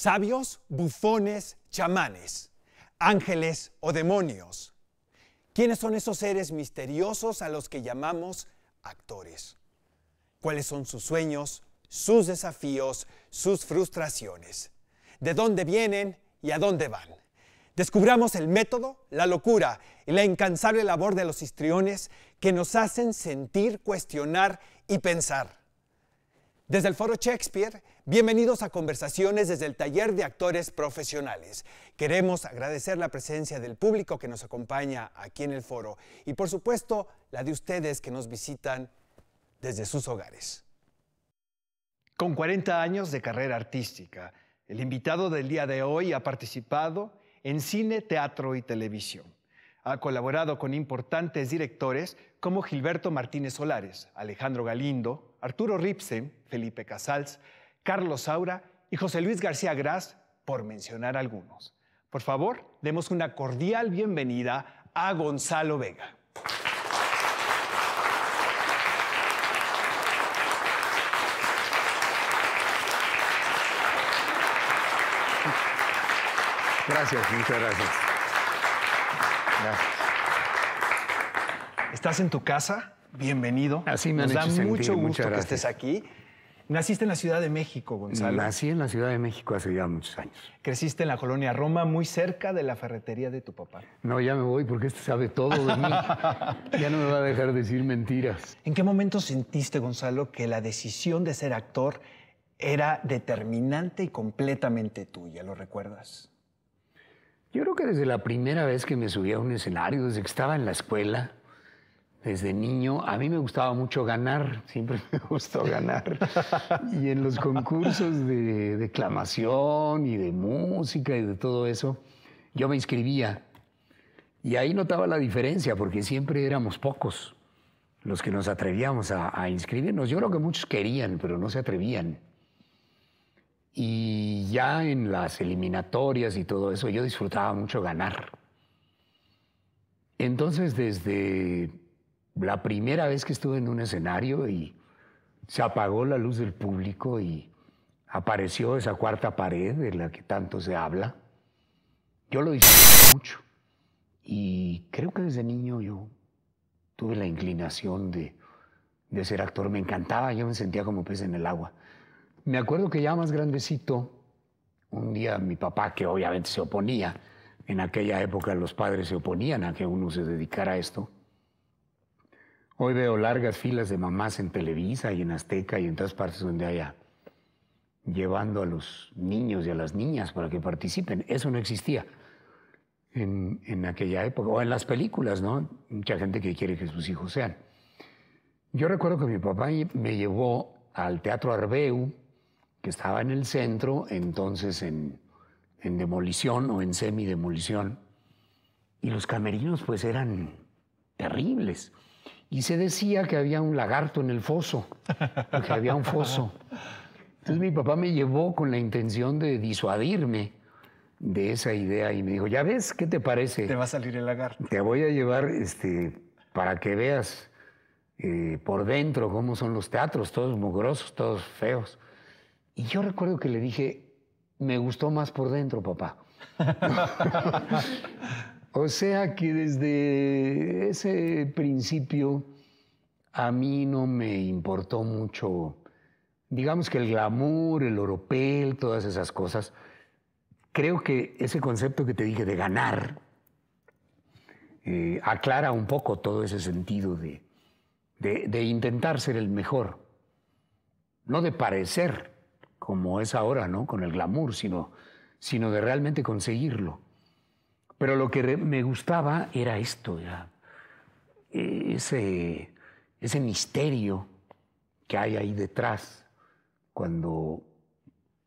sabios, bufones, chamanes, ángeles o demonios. ¿Quiénes son esos seres misteriosos a los que llamamos actores? ¿Cuáles son sus sueños, sus desafíos, sus frustraciones? ¿De dónde vienen y a dónde van? Descubramos el método, la locura y la incansable labor de los histriones que nos hacen sentir, cuestionar y pensar. Desde el Foro Shakespeare, bienvenidos a conversaciones desde el Taller de Actores Profesionales. Queremos agradecer la presencia del público que nos acompaña aquí en el foro y por supuesto la de ustedes que nos visitan desde sus hogares. Con 40 años de carrera artística, el invitado del día de hoy ha participado en cine, teatro y televisión. Ha colaborado con importantes directores como Gilberto Martínez Solares, Alejandro Galindo, Arturo Ripsen, Felipe Casals, Carlos Saura y José Luis García Gras, por mencionar algunos. Por favor, demos una cordial bienvenida a Gonzalo Vega. Gracias, muchas gracias. gracias. ¿Estás en tu casa? bienvenido. Así me Nos da mucho gusto que estés aquí. Naciste en la Ciudad de México, Gonzalo. Nací en la Ciudad de México hace ya muchos años. Creciste en la colonia Roma, muy cerca de la ferretería de tu papá. No, ya me voy porque este sabe todo de mí. ya no me va a dejar decir mentiras. ¿En qué momento sentiste, Gonzalo, que la decisión de ser actor era determinante y completamente tuya? ¿Lo recuerdas? Yo creo que desde la primera vez que me subí a un escenario, desde que estaba en la escuela, desde niño, a mí me gustaba mucho ganar, siempre me gustó ganar. y en los concursos de declamación y de música y de todo eso, yo me inscribía. Y ahí notaba la diferencia, porque siempre éramos pocos los que nos atrevíamos a, inscribirnos. Yo creo que muchos querían, pero no se atrevían. Y ya en las eliminatorias y todo eso, yo disfrutaba mucho ganar. Entonces, desde la primera vez que estuve en un escenario y se apagó la luz del público y apareció esa cuarta pared de la que tanto se habla. Yo lo disfruté mucho y creo que desde niño yo tuve la inclinación de, de ser actor. Me encantaba, yo me sentía como pez en el agua. Me acuerdo que ya más grandecito, un día mi papá, que obviamente se oponía, en aquella época los padres se oponían a que uno se dedicara a esto, Hoy veo largas filas de mamás en Televisa y en Azteca y en otras partes donde haya, llevando a los niños y a las niñas para que participen. Eso no existía en, en aquella época, o en las películas, ¿no? Mucha gente que quiere que sus hijos sean. Yo recuerdo que mi papá me llevó al Teatro Arbeu, que estaba en el centro, entonces en, en demolición o en semidemolición, y los camerinos pues eran terribles. Y se decía que había un lagarto en el foso, que había un foso. Entonces mi papá me llevó con la intención de disuadirme de esa idea y me dijo, ya ves, ¿qué te parece? Te va a salir el lagarto. Te voy a llevar este, para que veas eh, por dentro cómo son los teatros, todos mugrosos, todos feos. Y yo recuerdo que le dije, me gustó más por dentro, papá. O sea que desde ese principio a mí no me importó mucho, digamos que el glamour, el oropel, todas esas cosas. Creo que ese concepto que te dije de ganar eh, aclara un poco todo ese sentido de, de intentar ser el mejor, no de parecer como es ahora, ¿no? Con el glamour, sino, sino de realmente conseguirlo. Pero lo que me gustaba era esto, e, ese, misterio que hay ahí detrás cuando...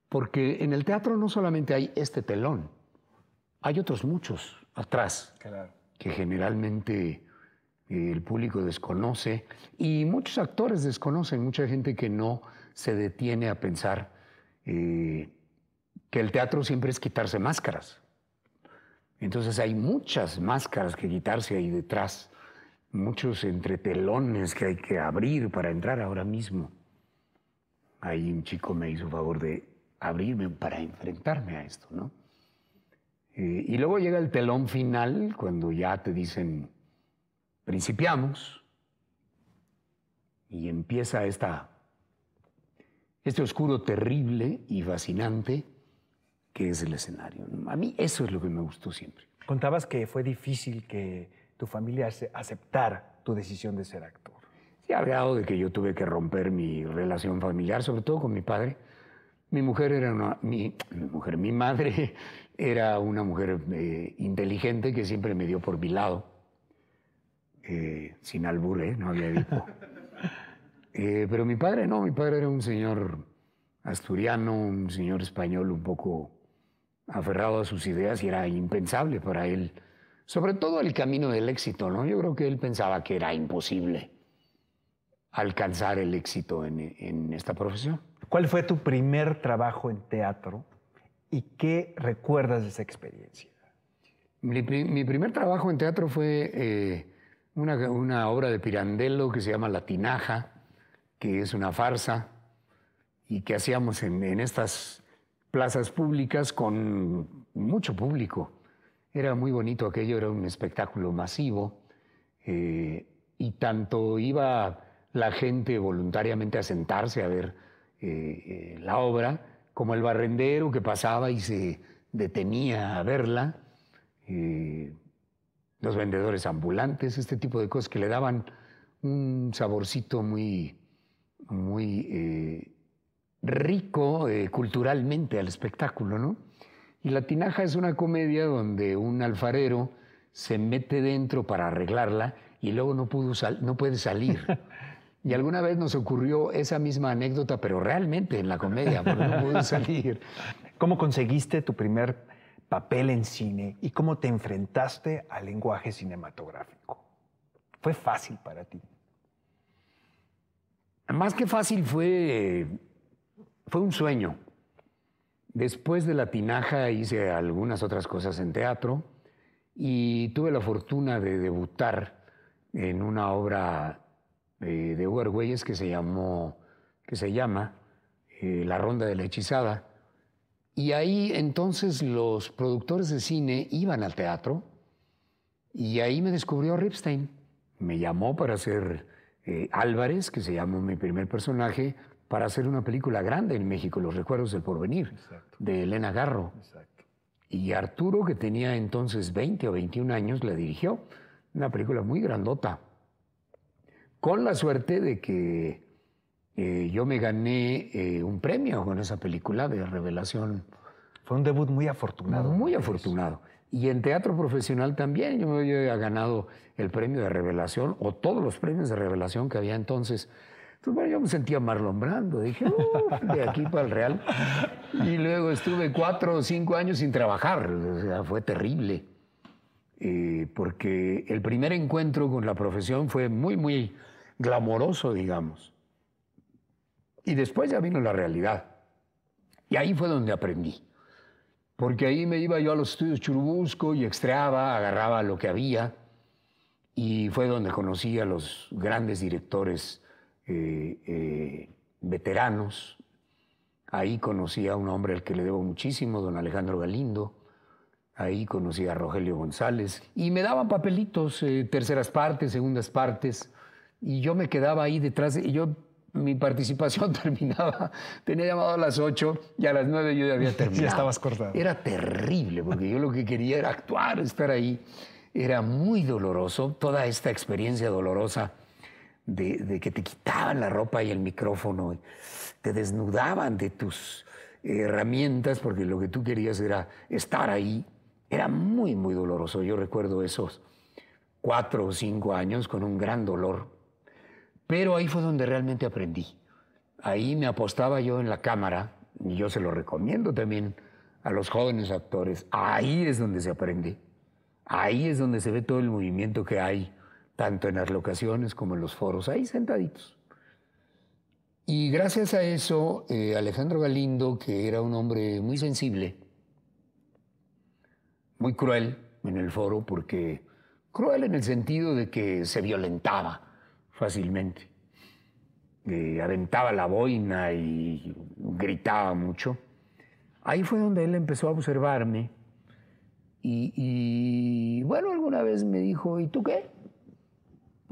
Porque en el teatro no solamente hay este telón, hay otros muchos atrás que generalmente eh, el público desconoce y muchos actores desconocen, mucha gente que no se detiene a pensar eh, que el teatro siempre es quitarse máscaras. Entonces hay muchas máscaras que quitarse ahí detrás, muchos entretelones que hay que abrir para entrar ahora mismo. Ahí un chico me hizo favor de abrirme para enfrentarme a esto, ¿no? Eh, y luego llega el telón final, cuando ya te dicen, principiamos, y empieza esta, este oscuro terrible y fascinante que es el escenario. A mí eso es lo que me gustó siempre. Contabas que fue difícil que tu familia aceptara tu decisión de ser actor. Sí, hablado de que yo tuve que romper mi relación familiar, sobre todo con mi padre. Mi mujer era una, mi, mujer, mi madre era una mujer eh, inteligente que siempre me dio por mi lado, eh, sin albur, ¿eh? no había dicho. Eh, pero mi padre no, mi padre era un señor asturiano, un señor español un poco aferrado a sus ideas y era impensable para él. Sobre todo el camino del éxito, ¿no? Yo creo que él pensaba que era imposible alcanzar el éxito en, esta profesión. ¿Cuál fue tu primer trabajo en teatro y qué recuerdas de esa experiencia? Mi, primer trabajo en teatro fue eh, una, obra de Pirandello que se llama La Tinaja, que es una farsa y que hacíamos en, estas plazas públicas con mucho público. Era muy bonito aquello, era un espectáculo masivo eh, y tanto iba la gente voluntariamente a sentarse a ver eh, eh, la obra, como el barrendero que pasaba y se detenía a verla, los vendedores ambulantes, este tipo de cosas que le daban un saborcito muy, muy rico eh, culturalmente al espectáculo, ¿no? Y La Tinaja es una comedia donde un alfarero se mete dentro para arreglarla y luego no, pudo no puede salir. Y alguna vez nos ocurrió esa misma anécdota, pero realmente en la comedia, porque no pudo salir. ¿Cómo conseguiste tu primer papel en cine y cómo te enfrentaste al lenguaje cinematográfico? ¿Fue fácil para ti? Más que fácil fue fue un sueño. Después de la tinaja hice algunas otras cosas en teatro y tuve la fortuna de debutar en una obra eh, de Hugo que se llamó, que se llama eh, La Ronda de la Hechizada. Y ahí entonces los productores de cine iban al teatro y ahí me descubrió Ripstein. Me llamó para hacer eh, Álvarez, que se llamó mi primer personaje, para hacer una película grande en México, Los Recuerdos del Porvenir, de Elena Garro. Y Arturo, que tenía entonces 20 o 21 años, la dirigió. Una película muy grandota. Con la suerte de que eh, yo me gané eh, un premio con esa película de revelación. Fue un debut muy afortunado. Muy afortunado. Y en teatro profesional también. Yo, yo había ganado el premio de revelación o todos los premios de revelación que había entonces entonces, pues, bueno, yo me sentía Marlon Dije, de aquí para el Real. Y luego estuve cuatro o cinco años sin trabajar. O sea, fue terrible. Eh, porque el primer encuentro con la profesión fue muy, muy glamoroso, digamos. Y después ya vino la realidad. Y ahí fue donde aprendí. Porque ahí me iba yo a los estudios Churubusco y extraba, agarraba lo que había. Y fue donde conocí a los grandes directores eh, eh, veteranos. Ahí conocía a un hombre al que le debo muchísimo, don Alejandro Galindo. Ahí conocía a Rogelio González. Y me daban papelitos, eh, terceras partes, segundas partes. Y yo me quedaba ahí detrás. y yo, mi participación terminaba. Tenía llamado a las 8 y a las 9 yo ya había terminado. estabas cortado. Era terrible, porque yo lo que quería era actuar, estar ahí. Era muy doloroso toda esta experiencia dolorosa de, que te quitaban la ropa y el micrófono, te desnudaban de tus herramientas porque lo que tú querías era estar ahí. Era muy, muy doloroso. Yo recuerdo esos cuatro o cinco años con un gran dolor. Pero ahí fue donde realmente aprendí. Ahí me apostaba yo en la cámara, y yo se lo recomiendo también a los jóvenes actores. Ahí es donde se aprende. Ahí es donde se ve todo el movimiento que hay tanto en las locaciones como en los foros, ahí sentaditos. Y gracias a eso, eh, Alejandro Galindo, que era un hombre muy sensible, muy cruel en el foro, porque cruel en el sentido de que se violentaba fácilmente, aventaba la boina y gritaba mucho, ahí fue donde él empezó a observarme y, y bueno, alguna vez me dijo, ¿y tú qué?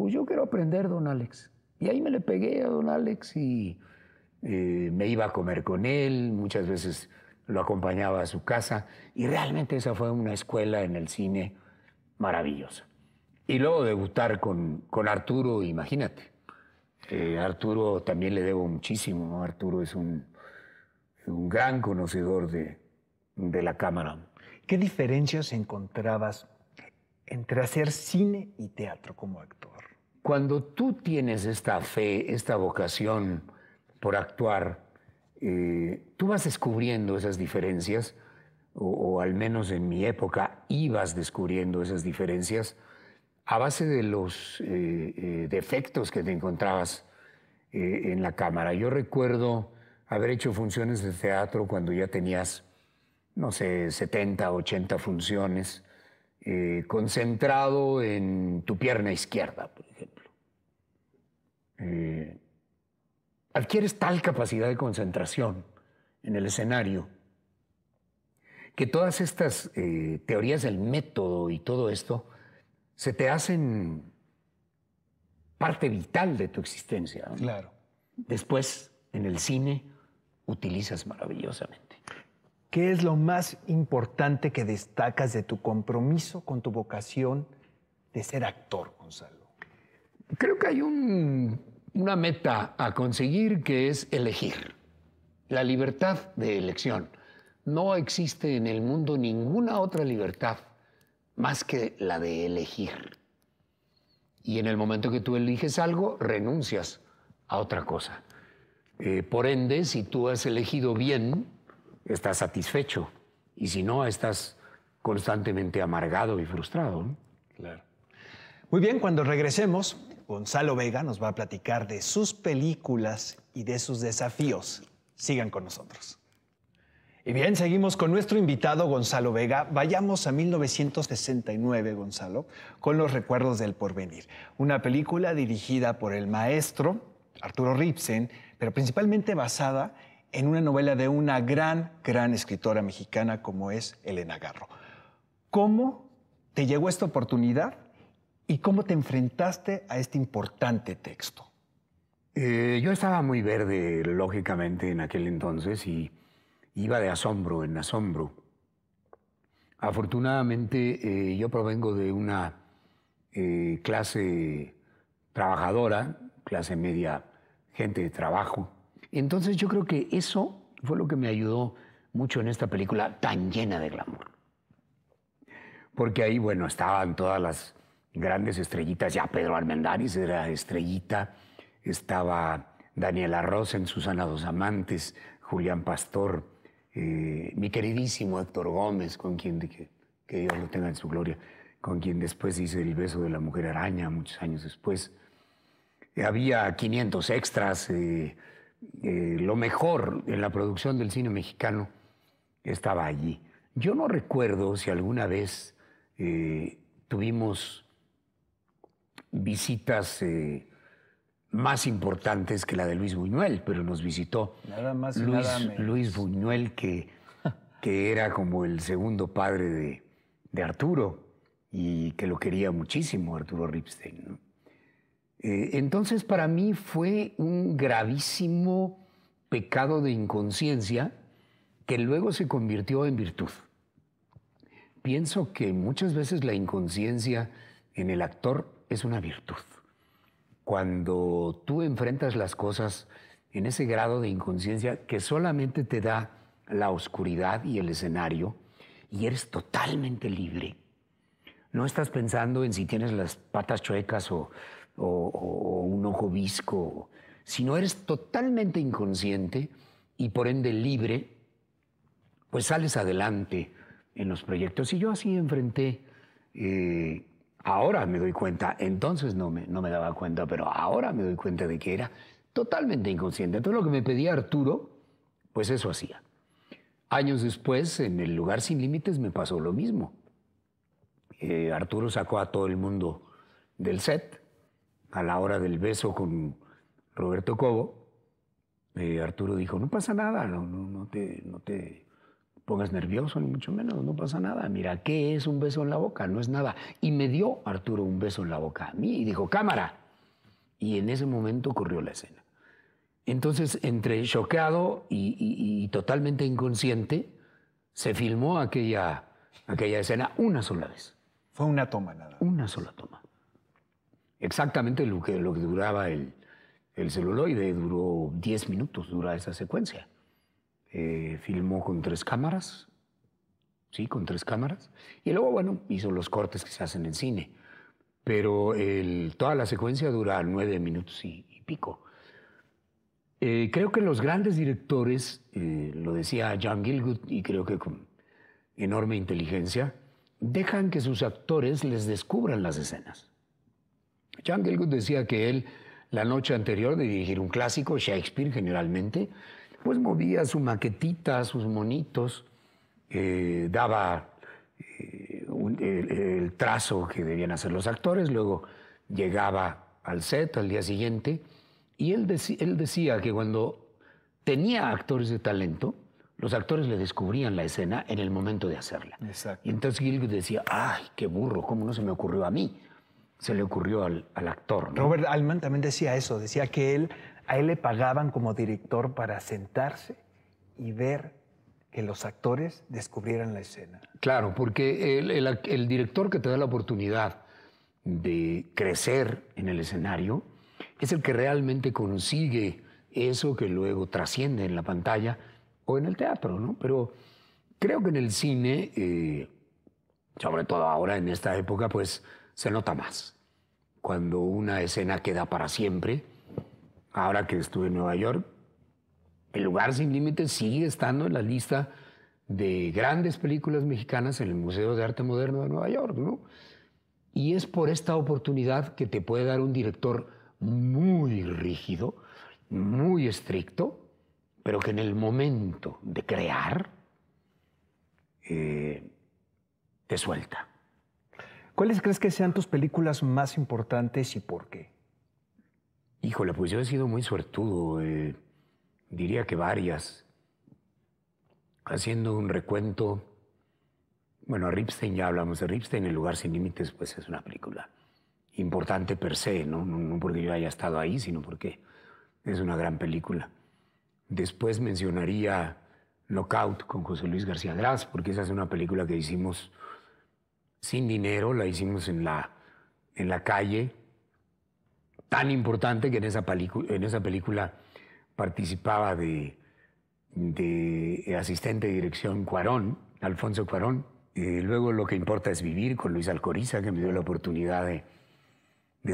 Pues yo quiero aprender, don Alex. Y ahí me le pegué a don Alex y eh, me iba a comer con él, muchas veces lo acompañaba a su casa y realmente esa fue una escuela en el cine maravillosa. Y luego debutar con, Arturo, imagínate. Eh, Arturo también le debo muchísimo, Arturo es un, gran conocedor de la cámara. ¿Qué diferencias encontrabas entre hacer cine y teatro como actor? Cuando tú tienes esta fe, esta vocación por actuar, eh, tú vas descubriendo esas diferencias, o, al menos en mi época ibas descubriendo esas diferencias a base de los eh, eh, defectos que te encontrabas en la cámara. Yo recuerdo haber hecho funciones de teatro cuando ya tenías, no sé, 70, 80 funciones, concentrado en tu pierna izquierda. Eh, adquieres tal capacidad de concentración en el escenario que todas estas eh, teorías del método y todo esto se te hacen parte vital de tu existencia. Claro. Después, en el cine, utilizas maravillosamente. ¿Qué es lo más importante que destacas de tu compromiso con tu vocación de ser actor, Gonzalo? Creo que hay un una meta a conseguir que es elegir, la libertad de elección. No existe en el mundo ninguna otra libertad más que la de elegir. Y en el momento que tú eliges algo, renuncias a otra cosa. Eh, por ende, si tú has elegido bien, estás satisfecho. Y si no, estás constantemente amargado y frustrado. Claro. Muy bien, cuando regresemos, Gonzalo Vega nos va a platicar de sus películas y de sus desafíos. Sigan con nosotros. Y bien, seguimos con nuestro invitado Gonzalo Vega. Vayamos a 1969, Gonzalo, con Los Recuerdos del Porvenir, una película dirigida por el maestro Arturo Ripsen, pero principalmente basada en una novela de una gran, gran escritora mexicana como es Elena Garro. ¿Cómo te llegó esta oportunidad ¿Y cómo te enfrentaste a este importante texto? Eh, yo estaba muy verde, lógicamente, en aquel entonces y iba de asombro en asombro. Afortunadamente, eh, yo provengo de una eh, clase trabajadora, clase media, gente de trabajo. Entonces yo creo que eso fue lo que me ayudó mucho en esta película tan llena de glamour. Porque ahí, bueno, estaban todas las grandes estrellitas, ya Pedro Armendáriz era estrellita, estaba Daniela Rosa en Susana Dos Amantes, Julián Pastor, eh, mi queridísimo Héctor Gómez, con quien que, que, Dios lo tenga en su gloria, con quien después hice El beso de la mujer araña muchos años después. Eh, había 500 extras, eh, lo mejor en la producción del cine mexicano estaba allí. Yo no recuerdo si alguna vez tuvimos visitas eh, más importantes que la de Luis Buñuel, pero nos visitó más Luis, Buñuel, que, que era como el segundo padre de, Arturo y que lo quería muchísimo Arturo Ripstein. Eh, entonces para mí fue un gravísimo pecado de inconsciencia que luego se convirtió en virtud. Pienso que muchas veces la inconsciencia en el actor es una virtud. Cuando tú enfrentas las cosas en ese grado de inconsciencia que solamente te da la oscuridad y el escenario, y eres totalmente libre. No estás pensando en si tienes las patas chuecas o, un ojo visco, sino eres totalmente inconsciente y por ende libre, pues sales adelante en los proyectos. Y yo así enfrenté eh, Ahora me doy cuenta, entonces no me, no me daba cuenta, pero ahora me doy cuenta de que era totalmente inconsciente. Todo lo que me pedía Arturo, pues eso hacía. Años después, en el lugar sin límites, me pasó lo mismo. Eh, Arturo sacó a todo el mundo del set a la hora del beso con Roberto Cobo. Eh, Arturo dijo, no pasa nada, no, no, te, no te pongas nervioso, ni mucho menos, no pasa nada. Mira, ¿qué es un beso en la boca? No es nada. Y me dio Arturo un beso en la boca a mí y dijo, cámara. Y en ese momento ocurrió la escena. Entonces, entre chocado y, totalmente inconsciente, se filmó aquella, aquella escena una sola vez. Fue una toma nada. Una sola toma. Exactamente lo que, lo duraba el, el celuloide, duró 10 minutos, dura esa secuencia. Eh, filmó con tres cámaras, sí, con tres cámaras, y luego, bueno, hizo los cortes que se hacen en cine. Pero toda la secuencia dura nueve minutos y, pico. Eh, creo que los grandes directores, eh, lo decía John Gilgood, y creo que con enorme inteligencia, dejan que sus actores les descubran las escenas. John Gilgood decía que él, la noche anterior de dirigir un clásico, Shakespeare generalmente, pues movía su maquetita, sus monitos, eh, daba eh, el, trazo que debían hacer los actores, luego llegaba al set al día siguiente y él, decía que cuando tenía actores de talento, los actores le descubrían la escena en el momento de hacerla. Exacto. Y entonces Gilbert decía, ay, qué burro, ¿cómo no se me ocurrió a mí? Se le ocurrió al, actor. Robert Altman también decía eso, decía que él a le pagaban como director para sentarse y ver que los actores descubrieran la escena. Claro, porque el, director que te da la oportunidad de crecer en el escenario es el que realmente consigue eso que luego trasciende en la pantalla o en el teatro, ¿no? Pero creo que en el cine, eh, sobre todo ahora en esta época, pues se nota más. Cuando una escena queda para siempre, ahora que estuve en Nueva York, El lugar sin límites sigue estando en la lista de grandes películas mexicanas en el Museo de Arte Moderno de Nueva York, ¿no? Y es por esta oportunidad que te puede dar un director muy rígido, muy estricto, pero que en el momento de crear eh, te suelta. ¿Cuáles crees que sean tus películas más importantes y por qué? Híjole, pues yo he sido muy suertudo, eh, diría que varias. Haciendo un recuento, bueno, a Ripstein ya hablamos de Ripstein, El lugar sin límites, pues es una película importante per se, ¿no? ¿no? porque yo haya estado ahí, sino porque es una gran película. Después mencionaría Knockout con José Luis García Gras, porque esa es una película que hicimos sin dinero, la hicimos en la, en la calle, tan importante que en esa, película participaba de, asistente de dirección Cuarón, Alfonso Cuarón. Eh, luego Lo que importa es vivir con Luis Alcoriza, que me dio la oportunidad de,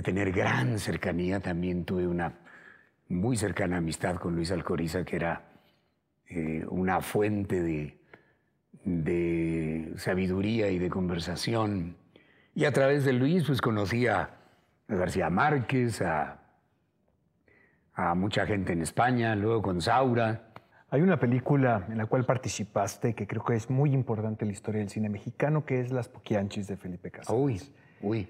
tener gran cercanía. También tuve una muy cercana amistad con Luis Alcoriza, que era eh, una fuente de, de sabiduría y de conversación. Y a través de Luis, pues conocía a García Márquez, a, mucha gente en España, luego con Saura. Hay una película en la cual participaste que creo que es muy importante en la historia del cine mexicano, que es Las Poquianchis de Felipe Casals. Uy, uy.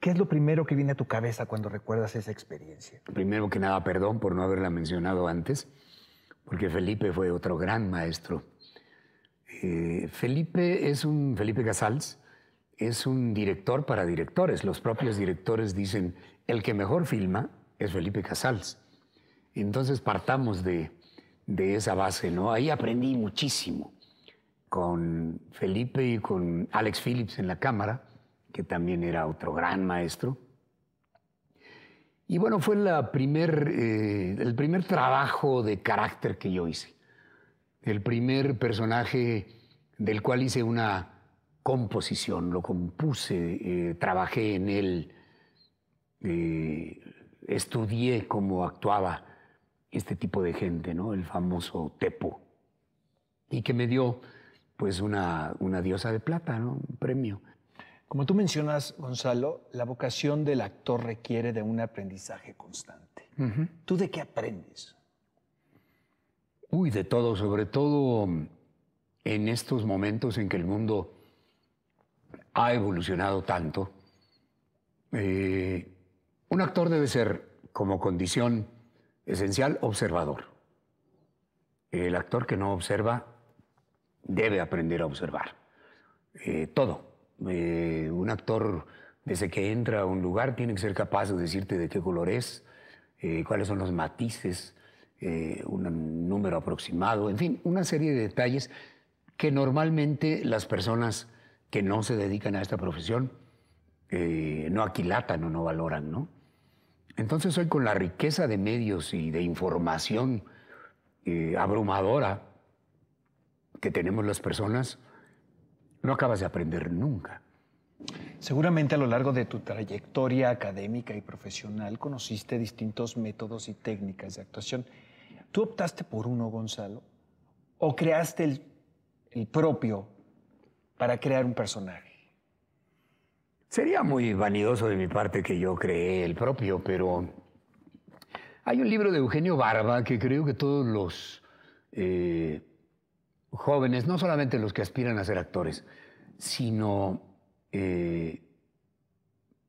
¿Qué es lo primero que viene a tu cabeza cuando recuerdas esa experiencia? Primero que nada, perdón por no haberla mencionado antes, porque Felipe fue otro gran maestro. Eh, Felipe es un Felipe Casals, es un director para directores. Los propios directores dicen, el que mejor filma es Felipe Casals. Entonces partamos de, esa base, ¿no? Ahí aprendí muchísimo con Felipe y con Alex Phillips en la cámara, que también era otro gran maestro. Y bueno, fue eh, el primer trabajo de carácter que yo hice. El primer personaje del cual hice una composición, lo compuse, eh, trabajé en él, eh, estudié cómo actuaba este tipo de gente, ¿no? El famoso Tepo. Y que me dio, pues, una, una diosa de plata, ¿no? Un premio. Como tú mencionas, Gonzalo, la vocación del actor requiere de un aprendizaje constante. ¿Tú de qué aprendes? Uy, de todo, sobre todo mm, en estos momentos en que el mundo ha evolucionado tanto. Eh, un actor debe ser, como condición esencial, observador. El actor que no observa debe aprender a observar. Eh, todo. Eh, un actor, desde que entra a un lugar, tiene que ser capaz de decirte de qué color es, cuáles son los matices, un número aproximado, en fin, una serie de detalles que normalmente las personas que no se dedican a esta profesión no aquilatan o no valoran, ¿no? Entonces hoy con la riqueza de medios y de información eh, abrumadora que tenemos las personas, no acabas de aprender nunca. Seguramente a lo largo de tu trayectoria académica y profesional conociste distintos métodos y técnicas de actuación. ¿Tú optaste por uno, Gonzalo? ¿O creaste el propio para crear un personaje? Sería muy vanidoso de mi parte que yo creé el propio, pero hay un libro de Eugenio Barba que creo que todos los eh, jóvenes, no solamente los que aspiran a ser actores, sino eh,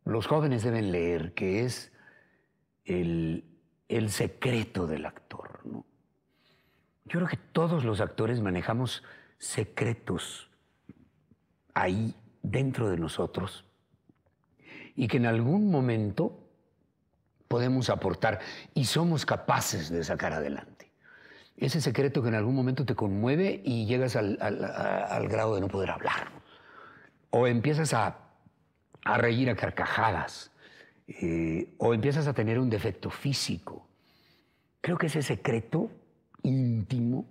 los jóvenes deben leer, que es el, secreto del actor. Yo creo que todos los actores manejamos secretos ahí dentro de nosotros y que en algún momento podemos aportar y somos capaces de sacar adelante. Ese secreto que en algún momento te conmueve y llegas al, grado de no poder hablar. O empiezas a, reír a carcajadas. Eh, o empiezas a tener un defecto físico. Creo que ese secreto íntimo,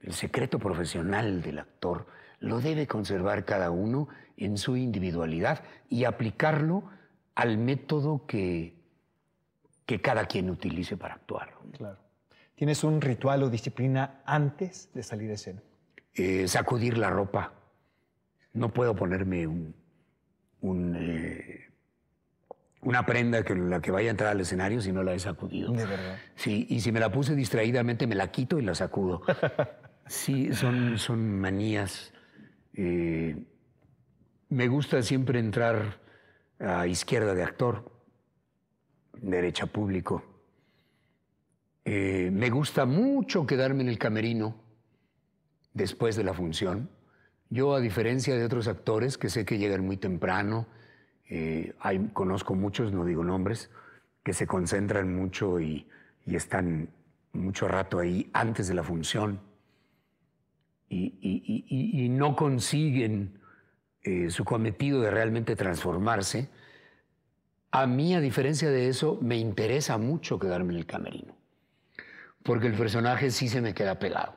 el secreto profesional del actor, lo debe conservar cada uno en su individualidad y aplicarlo al método que, que cada quien utilice para actuar. Claro. ¿Tienes un ritual o disciplina antes de salir de escena? Eh, sacudir la ropa. No puedo ponerme un, eh, una prenda que la que vaya a entrar al escenario si no la he sacudido. De verdad. Sí, y si me la puse distraídamente, me la quito y la sacudo. sí, son, son manías eh, me gusta siempre entrar a izquierda de actor, derecha público. Eh, me gusta mucho quedarme en el camerino después de la función. Yo, a diferencia de otros actores que sé que llegan muy temprano, eh, conozco muchos, no digo nombres, que se concentran mucho y están mucho rato ahí antes de la función y, no consiguen eh, su cometido de realmente transformarse, a mí, a diferencia de eso, me interesa mucho quedarme en el camerino, porque el personaje sí se me queda pegado.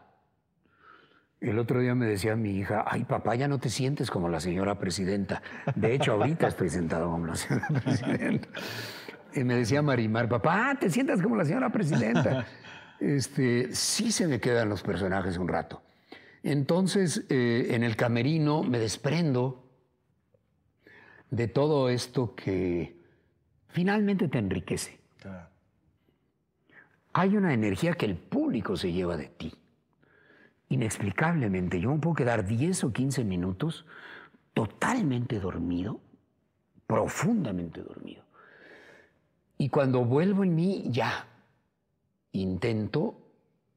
El otro día me decía mi hija, ay papá, ya no te sientes como la señora presidenta. De hecho, ahorita has presentado como la señora presidenta. Y me decía Marimar, papá, te sientas como la señora presidenta. Este, sí se me quedan los personajes un rato. Entonces, eh, en el camerino me desprendo de todo esto que finalmente te enriquece. Ah. Hay una energía que el público se lleva de ti. Inexplicablemente, yo me puedo quedar 10 o 15 minutos totalmente dormido, profundamente dormido. Y cuando vuelvo en mí, ya intento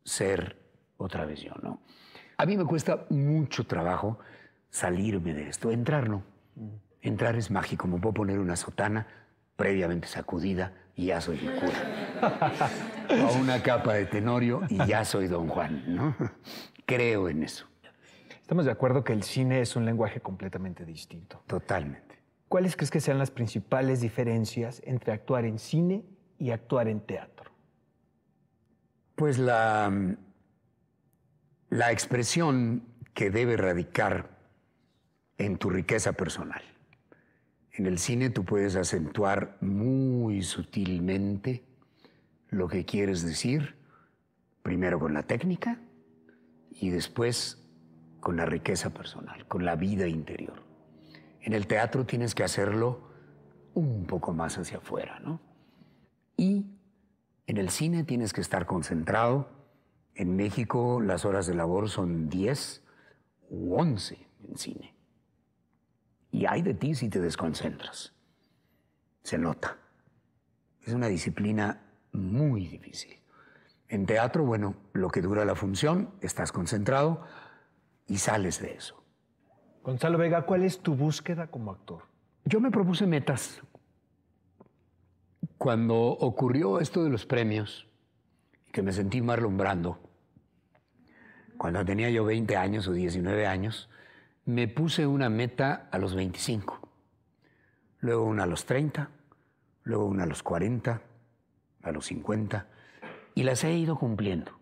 ser otra vez yo, ¿no? A mí me cuesta mucho trabajo salirme de esto, entrar no. Mm. Entrar es mágico, me puedo poner una sotana previamente sacudida y ya soy el cura. o una capa de tenorio y ya soy don Juan, ¿no? Creo en eso. Estamos de acuerdo que el cine es un lenguaje completamente distinto. Totalmente. ¿Cuáles crees que sean las principales diferencias entre actuar en cine y actuar en teatro? Pues la la expresión que debe radicar en tu riqueza personal. En el cine tú puedes acentuar muy sutilmente lo que quieres decir, primero con la técnica y después con la riqueza personal, con la vida interior. En el teatro tienes que hacerlo un poco más hacia afuera, ¿no? Y en el cine tienes que estar concentrado, en México las horas de labor son 10 u 11 en cine. Y hay de ti si te desconcentras. Se nota. Es una disciplina muy difícil. En teatro, bueno, lo que dura la función, estás concentrado y sales de eso. Gonzalo Vega, ¿cuál es tu búsqueda como actor? Yo me propuse metas. Cuando ocurrió esto de los premios, que me sentí más Brando, cuando tenía yo 20 años o 19 años, me puse una meta a los 25, luego una a los 30, luego una a los 40, a los 50, y las he ido cumpliendo.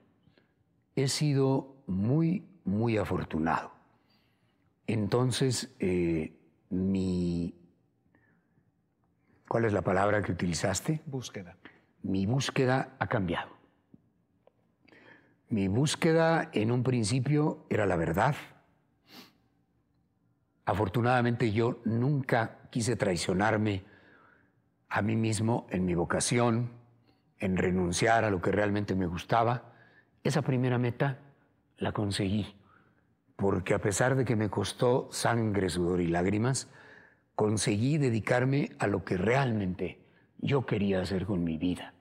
He sido muy, muy afortunado. Entonces, eh, mi... ¿Cuál es la palabra que utilizaste? Búsqueda. Mi búsqueda ha cambiado. Mi búsqueda en un principio era la verdad. Afortunadamente yo nunca quise traicionarme a mí mismo en mi vocación, en renunciar a lo que realmente me gustaba. Esa primera meta la conseguí, porque a pesar de que me costó sangre, sudor y lágrimas, conseguí dedicarme a lo que realmente yo quería hacer con mi vida.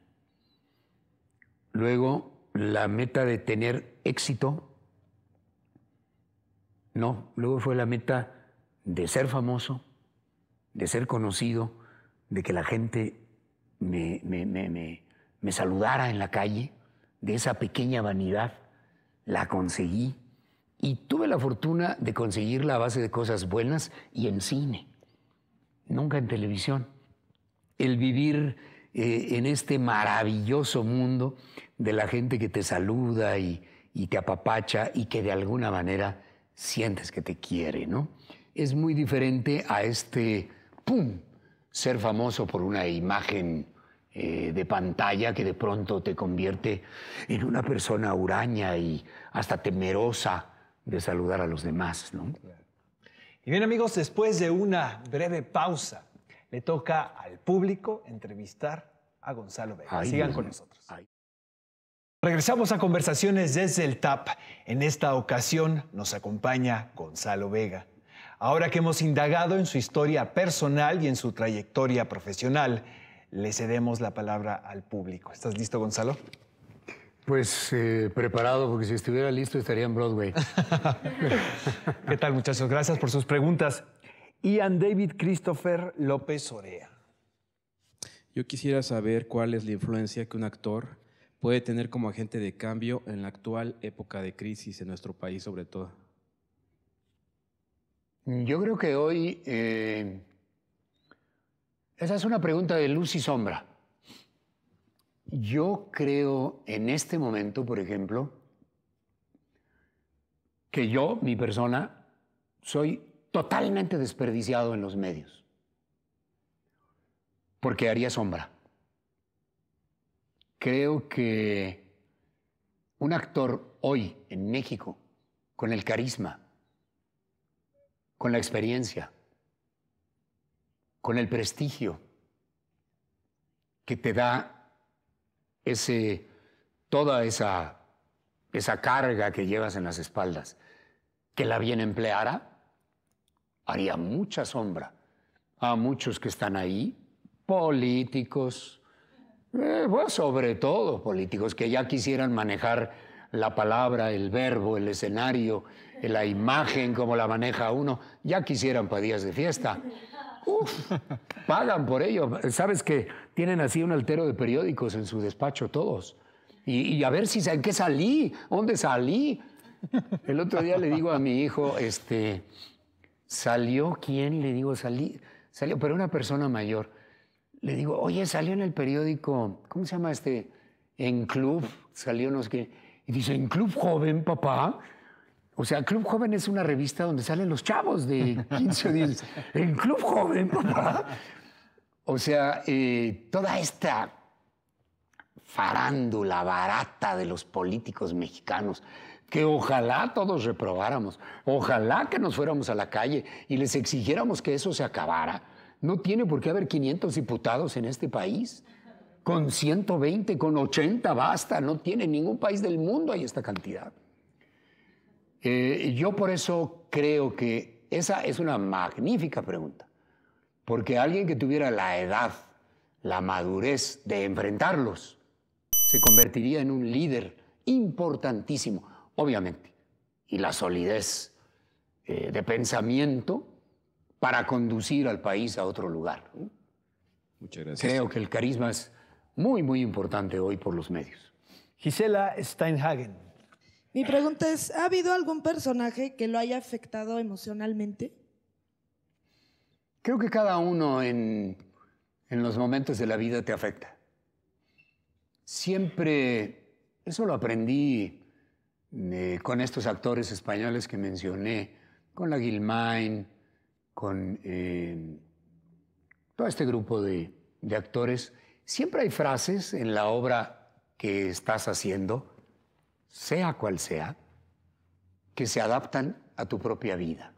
Luego la meta de tener éxito. No, luego fue la meta de ser famoso, de ser conocido, de que la gente me, saludara en la calle, de esa pequeña vanidad, la conseguí y tuve la fortuna de conseguir la base de cosas buenas y en cine, nunca en televisión. El vivir eh, en este maravilloso mundo de la gente que te saluda y, te apapacha y que de alguna manera sientes que te quiere, ¿no? Es muy diferente a este, ¡pum!, ser famoso por una imagen eh, de pantalla que de pronto te convierte en una persona huraña y hasta temerosa de saludar a los demás, ¿no? Y bien amigos, después de una breve pausa, le toca al público entrevistar a Gonzalo Vega. Sigan con nosotros. Regresamos a conversaciones desde el TAP. En esta ocasión nos acompaña Gonzalo Vega. Ahora que hemos indagado en su historia personal y en su trayectoria profesional, le cedemos la palabra al público. ¿Estás listo, Gonzalo? Pues eh, preparado, porque si estuviera listo estaría en Broadway. ¿Qué tal, muchachos? Gracias por sus preguntas. Ian David Christopher López Orea. Yo quisiera saber cuál es la influencia que un actor puede tener como agente de cambio en la actual época de crisis en nuestro país sobre todo. Yo creo que hoy eh, esa es una pregunta de luz y sombra. Yo creo en este momento, por ejemplo, que yo, mi persona, soy totalmente desperdiciado en los medios, porque haría sombra. Creo que un actor hoy en México, con el carisma, con la experiencia, con el prestigio que te da ese, toda esa, esa carga que llevas en las espaldas, que la bien empleara, ¿ah? haría mucha sombra a muchos que están ahí, políticos, eh, pues, sobre todo políticos que ya quisieran manejar la palabra, el verbo, el escenario, la imagen como la maneja uno, ya quisieran para días de fiesta. Uf, pagan por ello. Sabes que tienen así un altero de periódicos en su despacho todos. Y, a ver si en qué salí, dónde salí. El otro día le digo a mi hijo, este, Salió, ¿quién? Le digo, salió, pero una persona mayor. Le digo, oye, salió en el periódico, ¿cómo se llama este? En Club, salió no sé qué. Y dice, ¿en Club Joven, papá? O sea, Club Joven es una revista donde salen los chavos de 15 o 10. En Club Joven, papá. O sea, eh, toda esta farándula barata de los políticos mexicanos que ojalá todos reprobáramos, ojalá que nos fuéramos a la calle y les exigiéramos que eso se acabara. No tiene por qué haber 500 diputados en este país. Con 120, con 80 basta, no tiene ningún país del mundo hay esta cantidad. Eh, yo por eso creo que esa es una magnífica pregunta, porque alguien que tuviera la edad, la madurez de enfrentarlos, se convertiría en un líder importantísimo obviamente, y la solidez eh, de pensamiento para conducir al país a otro lugar. Muchas gracias. Creo que el carisma es muy, muy importante hoy por los medios. Gisela Steinhagen. Mi pregunta es, ¿ha habido algún personaje que lo haya afectado emocionalmente? Creo que cada uno en, en los momentos de la vida te afecta. Siempre, eso lo aprendí eh, con estos actores españoles que mencioné, con la Gilmain, con eh, todo este grupo de, de actores, siempre hay frases en la obra que estás haciendo, sea cual sea, que se adaptan a tu propia vida.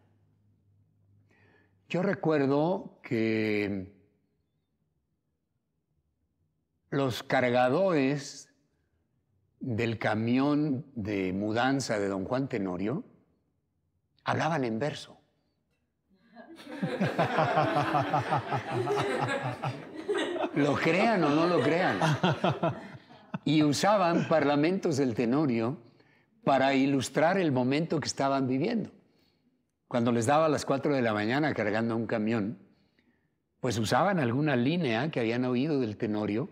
Yo recuerdo que los cargadores del camión de mudanza de don Juan Tenorio, hablaban en verso. lo crean o no lo crean. Y usaban parlamentos del Tenorio para ilustrar el momento que estaban viviendo. Cuando les daba a las 4 de la mañana cargando un camión, pues usaban alguna línea que habían oído del Tenorio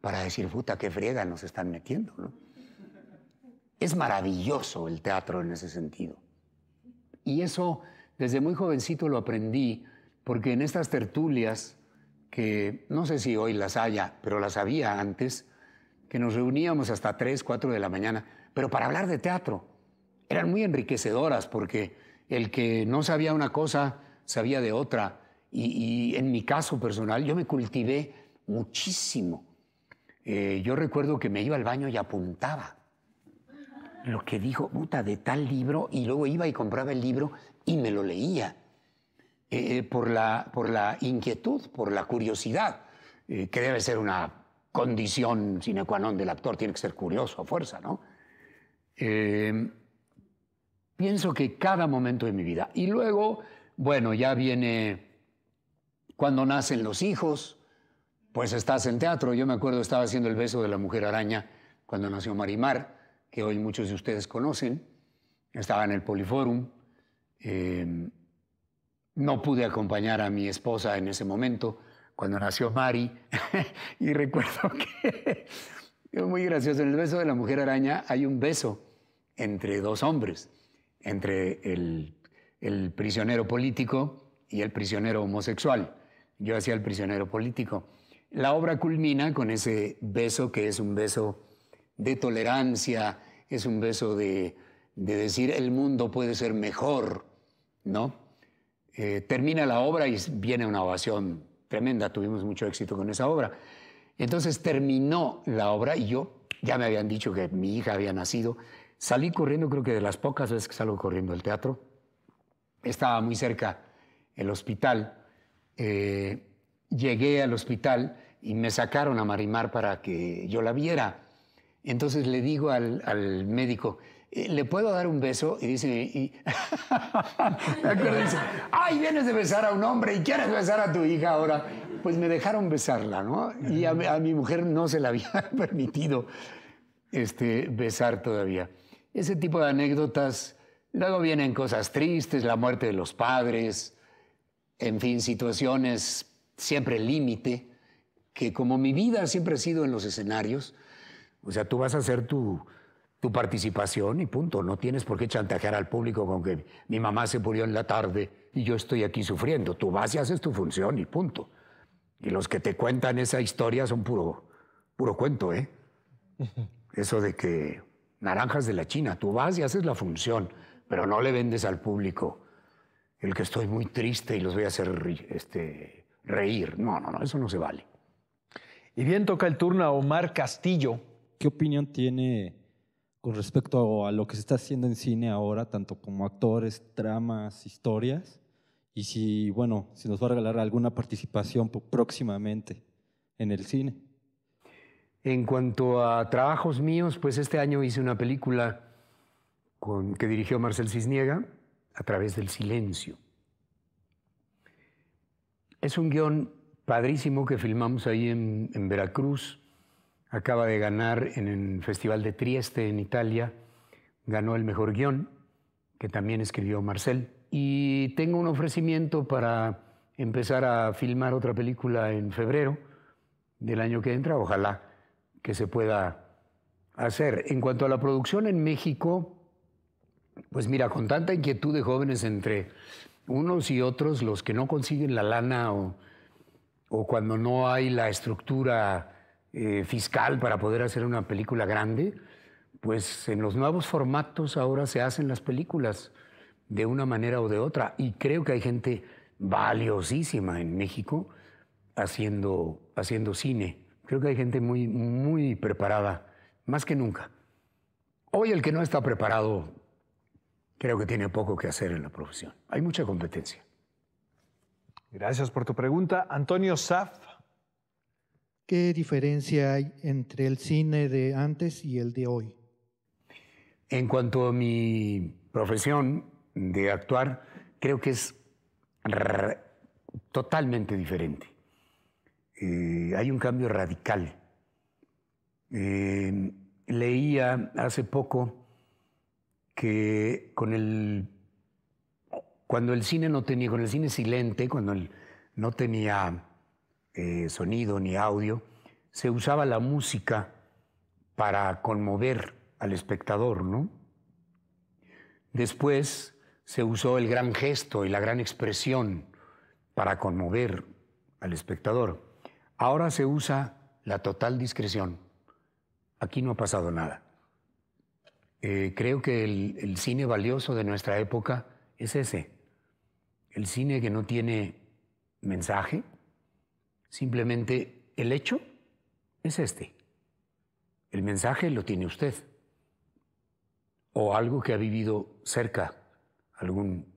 para decir, puta, qué friega nos están metiendo, ¿no? Es maravilloso el teatro en ese sentido. Y eso desde muy jovencito lo aprendí, porque en estas tertulias, que no sé si hoy las haya, pero las había antes, que nos reuníamos hasta 3, 4 de la mañana, pero para hablar de teatro. Eran muy enriquecedoras porque el que no sabía una cosa, sabía de otra. Y, en mi caso personal, yo me cultivé muchísimo. Eh, yo recuerdo que me iba al baño y apuntaba lo que dijo, puta, de tal libro, y luego iba y compraba el libro y me lo leía, eh, eh, por, la, por la inquietud, por la curiosidad, eh, que debe ser una condición sine qua non del actor, tiene que ser curioso a fuerza, ¿no? Em, pienso que cada momento de mi vida. Y luego, bueno, ya viene cuando nacen los hijos, pues estás en teatro. Yo me acuerdo, estaba haciendo el beso de la mujer araña cuando nació Marimar que hoy muchos de ustedes conocen. Estaba en el Poliforum. Em, no pude acompañar a mi esposa en ese momento, cuando nació Mari. y recuerdo que es muy gracioso. En el beso de la mujer araña hay un beso entre dos hombres, entre el, el prisionero político y el prisionero homosexual. Yo hacía el prisionero político. La obra culmina con ese beso que es un beso de tolerancia, es un beso de, decir el mundo puede ser mejor, ¿no? Eh, termina la obra y viene una ovación tremenda, tuvimos mucho éxito con esa obra. Entonces terminó la obra y yo, ya me habían dicho que mi hija había nacido, salí corriendo, creo que de las pocas veces que salgo corriendo del teatro, estaba muy cerca el hospital, eh, llegué al hospital y me sacaron a Marimar para que yo la viera entonces le digo al, al médico, eh, ¿le puedo dar un beso? Y dice, dice, ay, vienes de besar a un hombre y quieres besar a tu hija ahora. Pues me dejaron besarla, ¿no? Y a, mi mujer no se la había permitido este, besar todavía. Ese tipo de anécdotas, luego vienen cosas tristes, la muerte de los padres, en fin, situaciones siempre límite, que como mi vida siempre ha sido en los escenarios, o sea, tú vas a hacer tu, participación y punto. No tienes por qué chantajear al público con que mi mamá se murió en la tarde y yo estoy aquí sufriendo. Tú vas y haces tu función y punto. Y los que te cuentan esa historia son puro, puro cuento, ¿eh? Eso de que naranjas de la China, tú vas y haces la función, pero no le vendes al público el que estoy muy triste y los voy a hacer este, reír. No, no, no, eso no se vale. Y bien toca el turno a Omar Castillo, ¿qué opinión tiene con respecto a lo que se está haciendo en cine ahora, tanto como actores, tramas, historias? Y si, bueno, si nos va a regalar alguna participación próximamente en el cine. En cuanto a trabajos míos, pues este año hice una película que dirigió Marcel Cisniega, A través del silencio. Es un guión padrísimo que filmamos ahí en Veracruz acaba de ganar en el Festival de Trieste en Italia, ganó el mejor guión, que también escribió Marcel. Y tengo un ofrecimiento para empezar a filmar otra película en febrero del año que entra, ojalá que se pueda hacer. En cuanto a la producción en México, pues mira, con tanta inquietud de jóvenes entre unos y otros, los que no consiguen la lana o, o cuando no hay la estructura eh, fiscal para poder hacer una película grande, pues en los nuevos formatos ahora se hacen las películas de una manera o de otra. Y creo que hay gente valiosísima en México haciendo, haciendo cine. Creo que hay gente muy, muy preparada, más que nunca. Hoy el que no está preparado creo que tiene poco que hacer en la profesión. Hay mucha competencia. Gracias por tu pregunta. Antonio Saf ¿Qué diferencia hay entre el cine de antes y el de hoy? En cuanto a mi profesión de actuar, creo que es totalmente diferente. Eh, hay un cambio radical. Eh, leía hace poco que con el cuando el cine no tenía, con el cine silente, cuando no tenía eh, sonido ni audio, se usaba la música para conmover al espectador, ¿no? Después se usó el gran gesto y la gran expresión para conmover al espectador. Ahora se usa la total discreción. Aquí no ha pasado nada. Eh, creo que el cine valioso de nuestra época es ese. El cine que no tiene mensaje, Simplemente el hecho es este. El mensaje lo tiene usted. O algo que ha vivido cerca, algún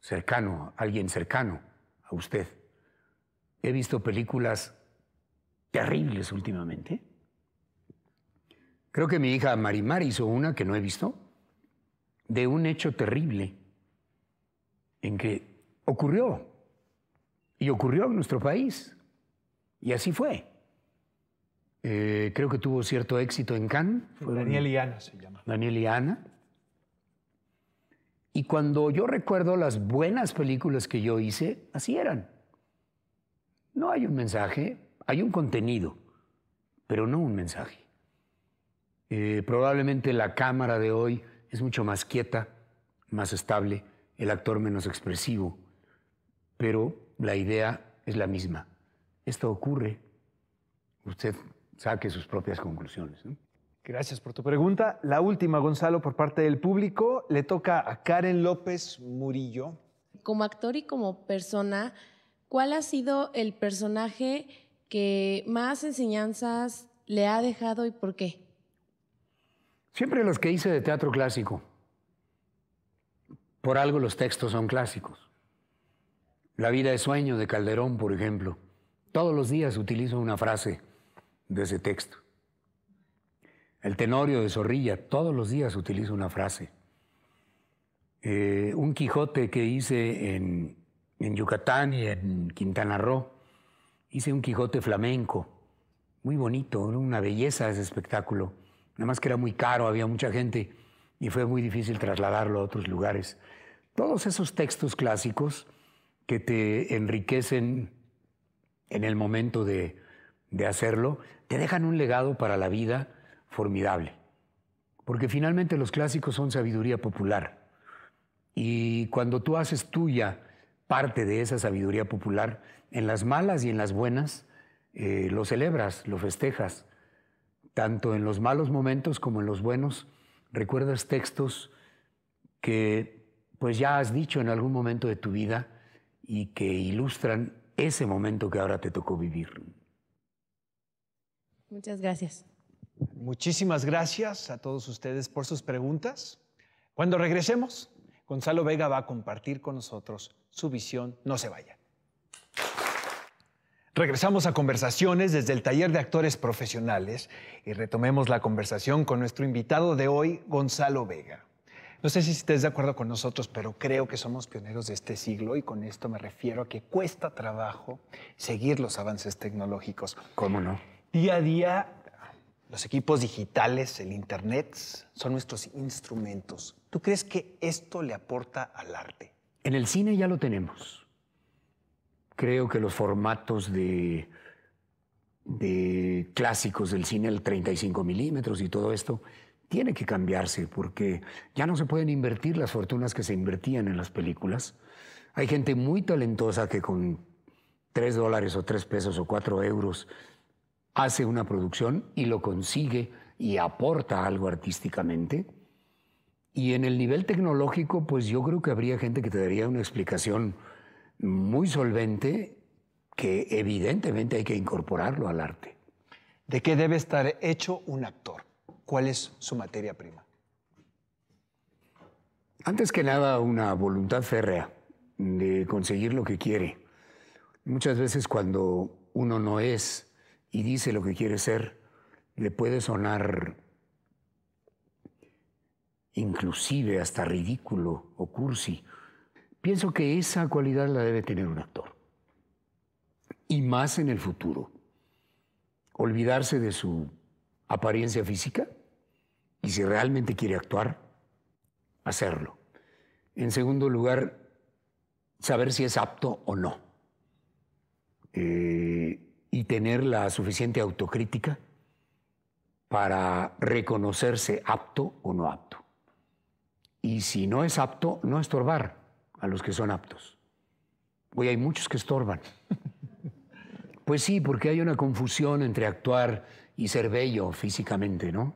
cercano, alguien cercano a usted. He visto películas terribles últimamente. Creo que mi hija Marimar hizo una que no he visto, de un hecho terrible en que ocurrió y ocurrió en nuestro país. Y así fue. Eh, creo que tuvo cierto éxito en Cannes. Daniel y Ana se llama. Daniel y Ana. Y cuando yo recuerdo las buenas películas que yo hice, así eran. No hay un mensaje, hay un contenido, pero no un mensaje. Eh, probablemente la cámara de hoy es mucho más quieta, más estable, el actor menos expresivo, pero la idea es la misma. Esto ocurre. Usted saque sus propias conclusiones. Gracias por tu pregunta. La última, Gonzalo, por parte del público, le toca a Karen López Murillo. Como actor y como persona, ¿cuál ha sido el personaje que más enseñanzas le ha dejado y por qué? Siempre los que hice de teatro clásico. Por algo los textos son clásicos. La vida de sueño de Calderón, por ejemplo. Todos los días utilizo una frase de ese texto. El Tenorio de Zorrilla, todos los días utilizo una frase. Eh, un Quijote que hice en, en Yucatán y en Quintana Roo, hice un Quijote flamenco, muy bonito, una belleza ese espectáculo. Nada más que era muy caro, había mucha gente y fue muy difícil trasladarlo a otros lugares. Todos esos textos clásicos que te enriquecen en el momento de, hacerlo, te dejan un legado para la vida formidable. Porque finalmente los clásicos son sabiduría popular. Y cuando tú haces tuya parte de esa sabiduría popular, en las malas y en las buenas, eh, lo celebras, lo festejas. Tanto en los malos momentos como en los buenos, recuerdas textos que pues ya has dicho en algún momento de tu vida y que ilustran ese momento que ahora te tocó vivir. Muchas gracias. Muchísimas gracias a todos ustedes por sus preguntas. Cuando regresemos, Gonzalo Vega va a compartir con nosotros su visión. No se vaya. Regresamos a conversaciones desde el taller de actores profesionales y retomemos la conversación con nuestro invitado de hoy, Gonzalo Vega. No sé si estés de acuerdo con nosotros, pero creo que somos pioneros de este siglo y con esto me refiero a que cuesta trabajo seguir los avances tecnológicos. ¿Cómo no? Día a día, los equipos digitales, el Internet, son nuestros instrumentos. ¿Tú crees que esto le aporta al arte? En el cine ya lo tenemos. Creo que los formatos de, de clásicos del cine, el 35 milímetros y todo esto, tiene que cambiarse porque ya no se pueden invertir las fortunas que se invertían en las películas. Hay gente muy talentosa que con tres dólares o tres pesos o cuatro euros hace una producción y lo consigue y aporta algo artísticamente. Y en el nivel tecnológico, pues yo creo que habría gente que te daría una explicación muy solvente que evidentemente hay que incorporarlo al arte. ¿De qué debe estar hecho un actor? ¿Cuál es su materia prima? Antes que nada, una voluntad férrea de conseguir lo que quiere. Muchas veces cuando uno no es y dice lo que quiere ser, le puede sonar inclusive hasta ridículo o cursi. Pienso que esa cualidad la debe tener un actor. Y más en el futuro. Olvidarse de su apariencia física y si realmente quiere actuar, hacerlo. En segundo lugar, saber si es apto o no. Eh, y tener la suficiente autocrítica para reconocerse apto o no apto. Y si no es apto, no estorbar a los que son aptos. Hoy hay muchos que estorban. Pues sí, porque hay una confusión entre actuar y ser bello físicamente, ¿no?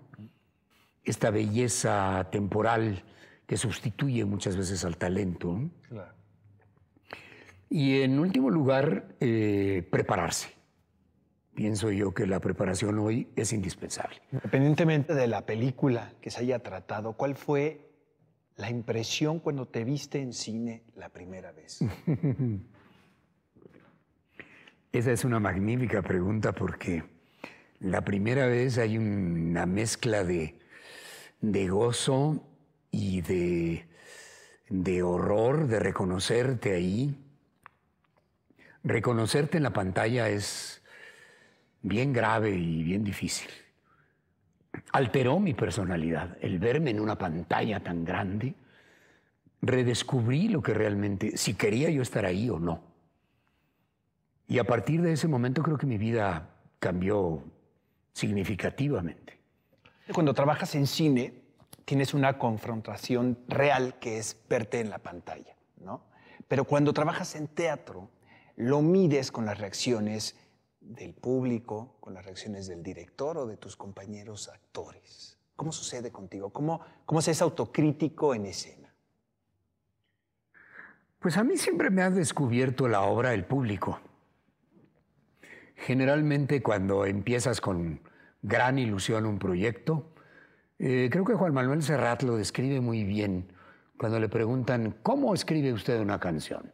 esta belleza temporal que sustituye muchas veces al talento. Claro. Y en último lugar, eh, prepararse. Pienso yo que la preparación hoy es indispensable. Independientemente de la película que se haya tratado, ¿cuál fue la impresión cuando te viste en cine la primera vez? Esa es una magnífica pregunta porque la primera vez hay una mezcla de de gozo y de, de horror de reconocerte ahí. Reconocerte en la pantalla es bien grave y bien difícil. Alteró mi personalidad el verme en una pantalla tan grande. Redescubrí lo que realmente, si quería yo estar ahí o no. Y a partir de ese momento creo que mi vida cambió significativamente. Cuando trabajas en cine, tienes una confrontación real que es verte en la pantalla, ¿no? Pero cuando trabajas en teatro, lo mides con las reacciones del público, con las reacciones del director o de tus compañeros actores. ¿Cómo sucede contigo? ¿Cómo, cómo se es autocrítico en escena? Pues a mí siempre me ha descubierto la obra el público. Generalmente cuando empiezas con gran ilusión un proyecto. Eh, creo que Juan Manuel Serrat lo describe muy bien cuando le preguntan, ¿cómo escribe usted una canción?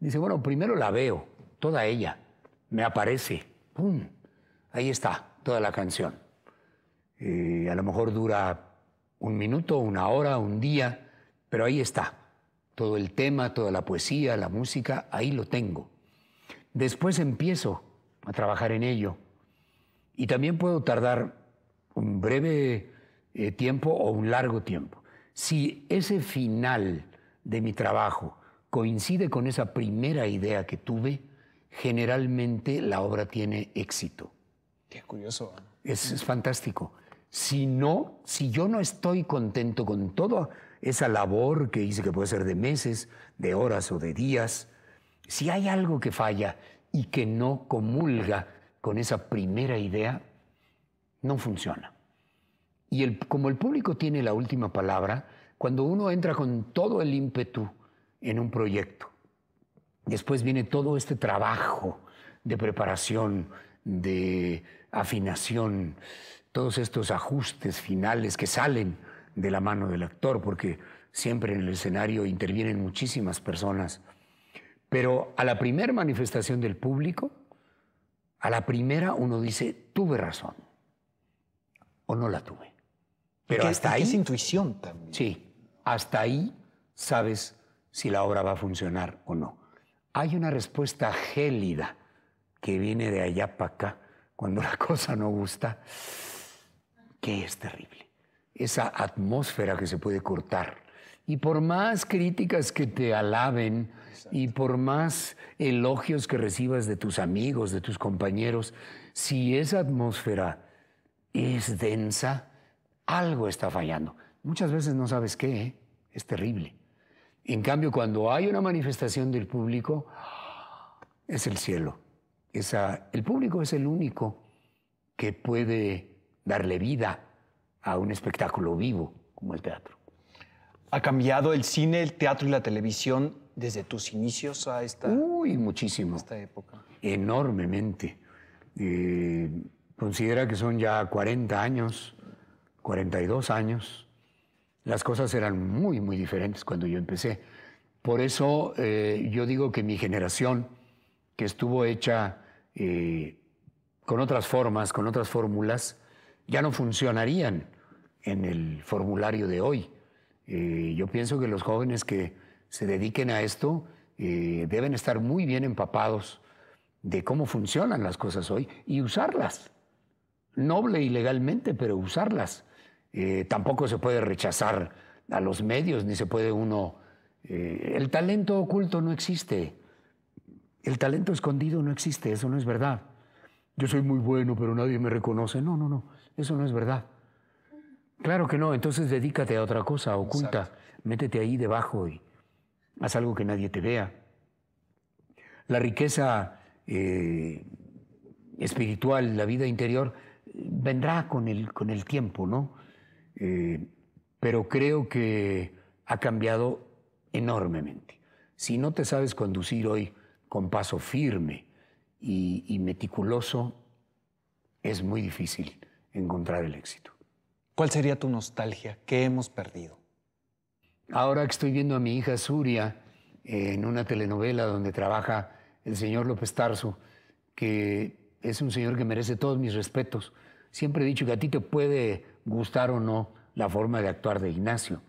Dice, bueno, primero la veo, toda ella, me aparece, ¡pum! Ahí está, toda la canción. Eh, a lo mejor dura un minuto, una hora, un día, pero ahí está. Todo el tema, toda la poesía, la música, ahí lo tengo. Después empiezo a trabajar en ello y también puedo tardar un breve eh, tiempo o un largo tiempo. Si ese final de mi trabajo coincide con esa primera idea que tuve, generalmente la obra tiene éxito. Qué curioso. Es, es fantástico. Si no, si yo no estoy contento con toda esa labor que hice, que puede ser de meses, de horas o de días, si hay algo que falla y que no comulga con esa primera idea, no funciona. Y el, como el público tiene la última palabra, cuando uno entra con todo el ímpetu en un proyecto, después viene todo este trabajo de preparación, de afinación, todos estos ajustes finales que salen de la mano del actor, porque siempre en el escenario intervienen muchísimas personas. Pero a la primera manifestación del público, a la primera uno dice, tuve razón o no la tuve. Pero hasta ahí... Es intuición también. Sí, hasta ahí sabes si la obra va a funcionar o no. Hay una respuesta gélida que viene de allá para acá cuando la cosa no gusta, que es terrible. Esa atmósfera que se puede cortar y por más críticas que te alaben y por más elogios que recibas de tus amigos, de tus compañeros, si esa atmósfera es densa, algo está fallando. Muchas veces no sabes qué, ¿eh? es terrible. En cambio, cuando hay una manifestación del público, es el cielo. el público es el único que puede darle vida a un espectáculo vivo como el teatro. ¿Ha cambiado el cine, el teatro y la televisión desde tus inicios a esta, Uy, muchísimo. época? Enormemente. Eh, considera que son ya 40 años, 42 años. Las cosas eran muy, muy diferentes cuando yo empecé. Por eso eh, yo digo que mi generación, que estuvo hecha eh, con otras formas, con otras fórmulas, ya no funcionarían en el formulario de hoy eh, yo pienso que los jóvenes que se dediquen a esto eh, deben estar muy bien empapados de cómo funcionan las cosas hoy y usarlas, noble y legalmente, pero usarlas. Eh, tampoco se puede rechazar a los medios, ni se puede uno... el talento oculto no existe, el talento escondido no existe, eso no es verdad. Yo soy muy bueno, pero nadie me reconoce. No, no, no, eso no es verdad. Claro que no, entonces dedícate a otra cosa, oculta, métete ahí debajo y haz algo que nadie te vea. La riqueza eh, espiritual, la vida interior, vendrá con el, con el tiempo, ¿no? Eh, pero creo que ha cambiado enormemente. Si no te sabes conducir hoy con paso firme y meticuloso, es muy difícil encontrar el éxito. ¿Cuál sería tu nostalgia? ¿Qué hemos perdido? Ahora que estoy viendo a mi hija Suria eh, en una telenovela donde trabaja el señor López Tarso, que es un señor que merece todos mis respetos. Siempre he dicho que a ti te puede gustar o no la forma de actuar de Ignacio,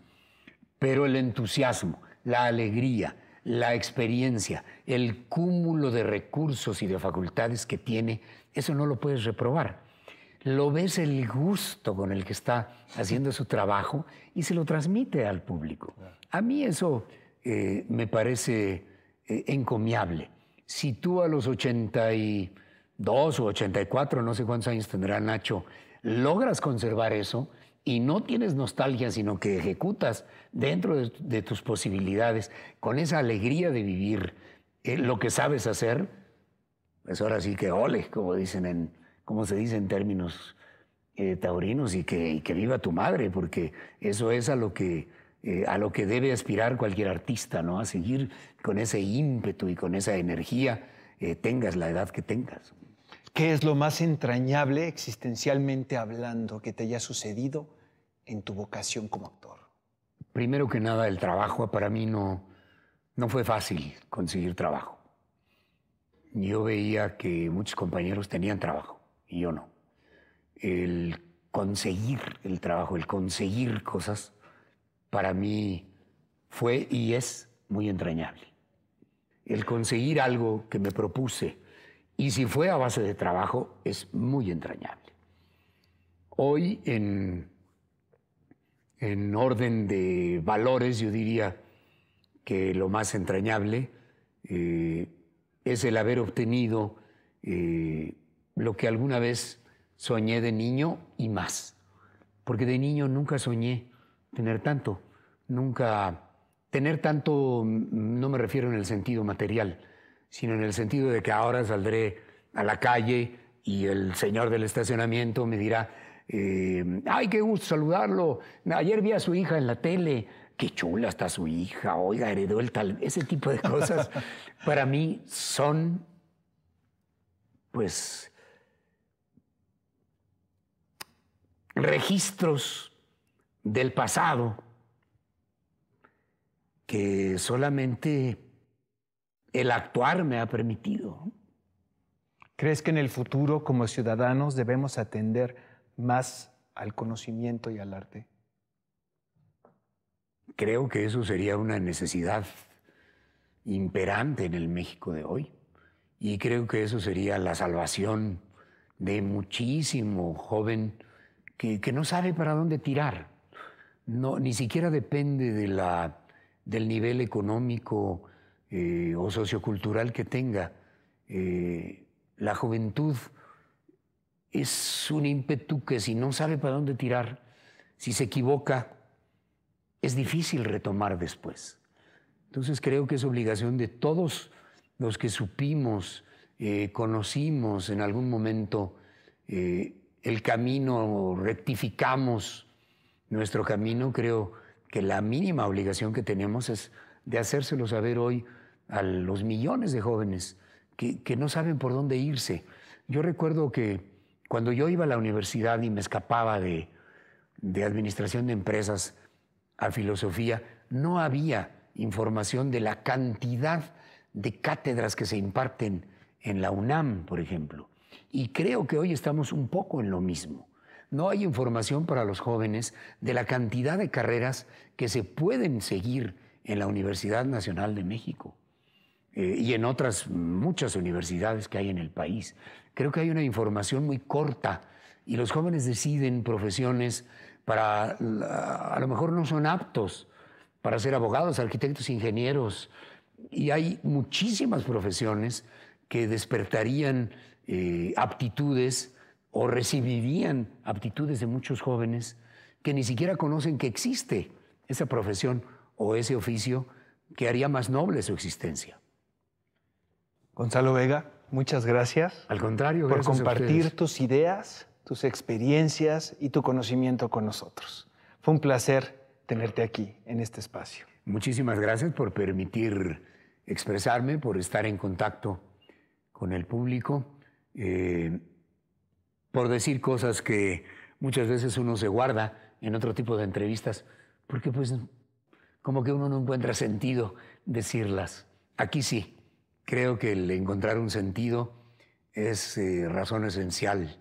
pero el entusiasmo, la alegría, la experiencia, el cúmulo de recursos y de facultades que tiene, eso no lo puedes reprobar lo ves el gusto con el que está haciendo su trabajo y se lo transmite al público. A mí eso eh, me parece eh, encomiable. Si tú a los 82 o 84, no sé cuántos años tendrá Nacho, logras conservar eso y no tienes nostalgia, sino que ejecutas dentro de, tus posibilidades, con esa alegría de vivir eh, lo que sabes hacer, pues ahora sí que ole, como dicen en, como se dice en términos eh, taurinos, y que, que, viva tu madre, porque eso es a lo que, eh, a lo que debe aspirar cualquier artista, ¿no? A seguir con ese ímpetu y con esa energía, eh, tengas la edad que tengas. ¿Qué es lo más entrañable, existencialmente hablando, que te haya sucedido en tu vocación como actor? Primero que nada, el trabajo para mí no, no fue fácil conseguir trabajo. Yo veía que muchos compañeros tenían trabajo y yo no. El conseguir el trabajo, el conseguir cosas, para mí fue y es muy entrañable. El conseguir algo que me propuse, y si fue a base de trabajo, es muy entrañable. Hoy, en, en orden de valores, yo diría que lo más entrañable eh, es el haber obtenido eh, lo que alguna vez soñé de niño y más. Porque de niño nunca soñé tener tanto, nunca... Tener tanto no me refiero en el sentido material, sino en el sentido de que ahora saldré a la calle y el señor del estacionamiento me dirá, eh, ay, qué gusto saludarlo, ayer vi a su hija en la tele, qué chula está su hija, oiga, heredó el tal, ese tipo de cosas, para mí son, pues, registros del pasado que solamente el actuar me ha permitido. ¿Crees que en el futuro como ciudadanos debemos atender más al conocimiento y al arte? Creo que eso sería una necesidad imperante en el México de hoy y creo que eso sería la salvación de muchísimo joven que, no sabe para dónde tirar. No, ni siquiera depende de la, del nivel económico eh, o sociocultural que tenga. Eh, la juventud es un ímpetu que si no sabe para dónde tirar, si se equivoca, es difícil retomar después. Entonces creo que es obligación de todos los que supimos, eh, conocimos en algún momento el camino, rectificamos nuestro camino, creo que la mínima obligación que tenemos es de hacérselo saber hoy a los millones de jóvenes que, no saben por dónde irse. Yo recuerdo que cuando yo iba a la universidad y me escapaba de administración de empresas a filosofía, no había información de la cantidad de cátedras que se imparten en la UNAM, por ejemplo. Y creo que hoy estamos un poco en lo mismo. No hay información para los jóvenes de la cantidad de carreras que se pueden seguir en la Universidad Nacional de México eh, y en otras muchas universidades que hay en el país. Creo que hay una información muy corta y los jóvenes deciden profesiones para, a lo mejor no son aptos para ser abogados, arquitectos, ingenieros, y hay muchísimas profesiones que despertarían eh, aptitudes o recibirían aptitudes de muchos jóvenes que ni siquiera conocen que existe esa profesión o ese oficio que haría más noble su existencia. Gonzalo Vega, muchas gracias. Al contrario, por compartir tus ideas, tus experiencias y tu conocimiento con nosotros. Fue un placer tenerte aquí en este espacio. Muchísimas gracias por permitir expresarme, por estar en contacto con el público eh, por decir cosas que muchas veces uno se guarda en otro tipo de entrevistas, porque pues como que uno no encuentra sentido decirlas. Aquí sí, creo que el encontrar un sentido es eh, razón esencial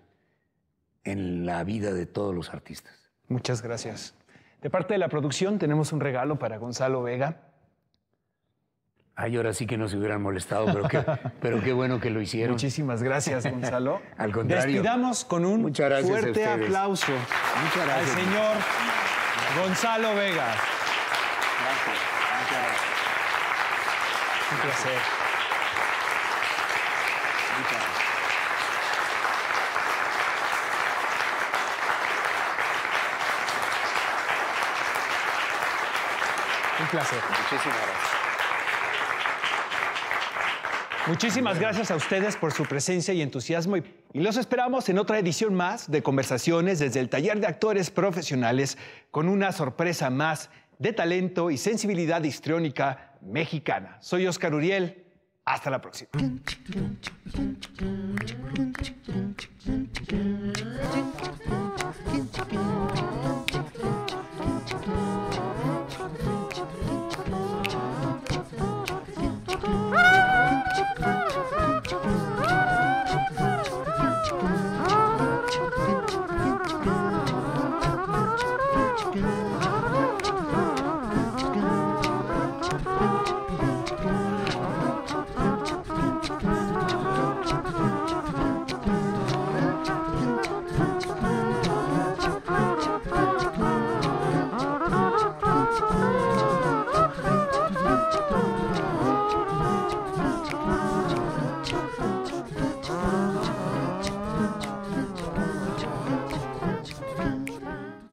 en la vida de todos los artistas. Muchas gracias. De parte de la producción tenemos un regalo para Gonzalo Vega. Ay, ahora sí que no se hubieran molestado, pero qué, bueno que lo hicieron. Muchísimas gracias, Gonzalo. Al contrario. Despidamos con un fuerte aplauso Muchas gracias. al señor Gonzalo Vegas. Gracias. gracias. Un placer. Un placer. Muchísimas gracias. Muchísimas gracias a ustedes por su presencia y entusiasmo y, los esperamos en otra edición más de Conversaciones desde el Taller de Actores Profesionales con una sorpresa más de talento y sensibilidad histriónica mexicana. Soy Oscar Uriel. Hasta la próxima.